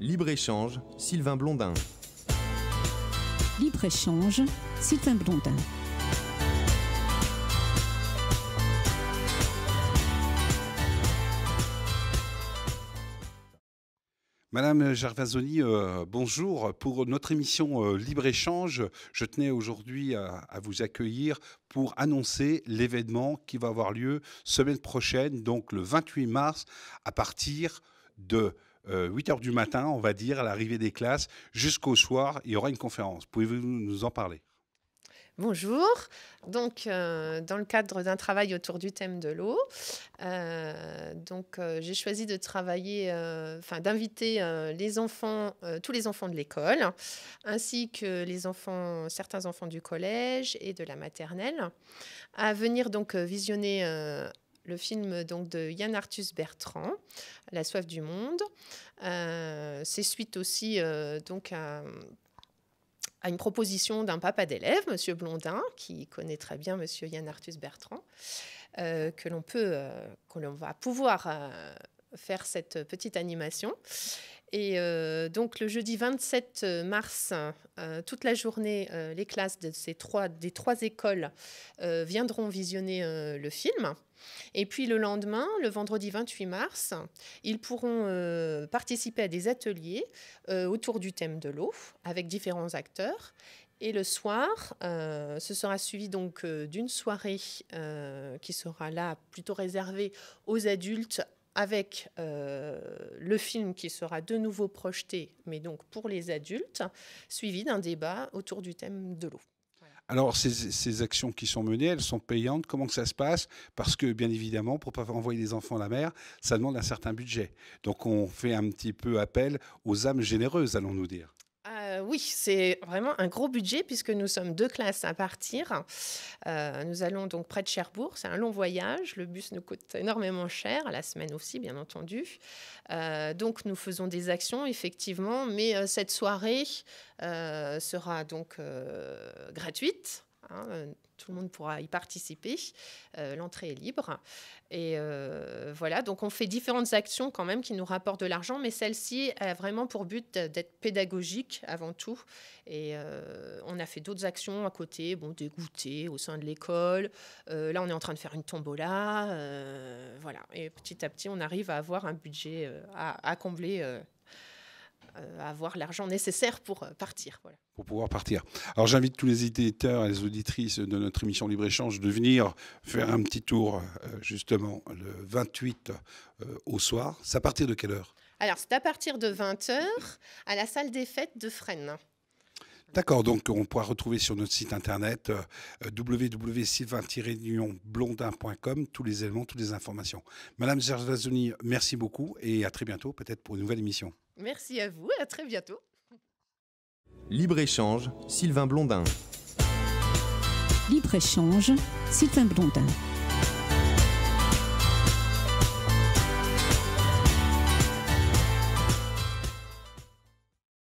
Libre-échange, Sylvain Blondin. Libre-échange, Sylvain Blondin. Madame Gervasoni, euh, bonjour. Pour notre émission euh, Libre-Échange, je tenais aujourd'hui à, vous accueillir pour annoncer l'événement qui va avoir lieu semaine prochaine, donc le 28 mars, à partir de 8 euh, heures du matin, on va dire, à l'arrivée des classes, jusqu'au soir, il y aura une conférence. Pouvez-vous nous en parler Bonjour. Donc, euh, dans le cadre d'un travail autour du thème de l'eau, euh, donc j'ai choisi de travailler, enfin d'inviter les enfants, tous les enfants de l'école, ainsi que les enfants, certains enfants du collège et de la maternelle, à venir donc visionner le film donc de Yann Arthus Bertrand, La soif du monde. Euh, c'est suite aussi euh, donc à, une proposition d'un papa d'élève, Monsieur Blondin, qui connaît très bien Monsieur Yann Arthus Bertrand, euh, que l'on peut, que l'on va pouvoir faire cette petite animation. Et euh, donc le jeudi 27 euh, mars, euh, toute la journée, les classes de ces trois, des trois écoles viendront visionner le film. Et puis le lendemain, le vendredi 28 mars, ils pourront participer à des ateliers autour du thème de l'eau avec différents acteurs. Et le soir, ce sera suivi donc d'une soirée qui sera là plutôt réservée aux adultes avec euh, le film qui sera de nouveau projeté, mais donc pour les adultes, suivi d'un débat autour du thème de l'eau. Alors, ces, actions qui sont menées, elles sont payantes. Comment que ça se passe Parce que, bien évidemment, pour ne pas envoyer des enfants à la mer, ça demande un certain budget. Donc, on fait un petit peu appel aux âmes généreuses, allons-nous dire oui, c'est vraiment un gros budget puisque nous sommes deux classes à partir. Euh, nous allons donc près de Cherbourg. C'est un long voyage. Le bus nous coûte énormément cher, la semaine aussi, bien entendu. Euh, donc nous faisons des actions, effectivement, mais euh, cette soirée sera donc gratuite. Hein, euh, tout le monde pourra y participer. Euh, l'entrée est libre. Et euh, voilà, donc on fait différentes actions quand même qui nous rapportent de l'argent, mais celle-ci a vraiment pour but d'être pédagogique avant tout. Et on a fait d'autres actions à côté, bon, des goûter au sein de l'école. là, on est en train de faire une tombola. voilà, et petit à petit, on arrive à avoir un budget à, à combler euh, avoir l'argent nécessaire pour euh, partir. Pour pouvoir partir. Alors j'invite tous les éditeurs et les auditrices de notre émission Libre-Échange de venir faire un petit tour euh, justement le 28 au soir. C'est à partir de quelle heure Alors c'est à partir de 20h à la salle des fêtes de Fresnes. D'accord, donc on pourra retrouver sur notre site internet euh, www.sylvain-blondin.com tous les éléments, toutes les informations. Madame Gervasoni, merci beaucoup et à très bientôt peut-être pour une nouvelle émission. Merci à vous et à très bientôt. Libre-échange, Sylvain Blondin. Libre-échange, Sylvain Blondin.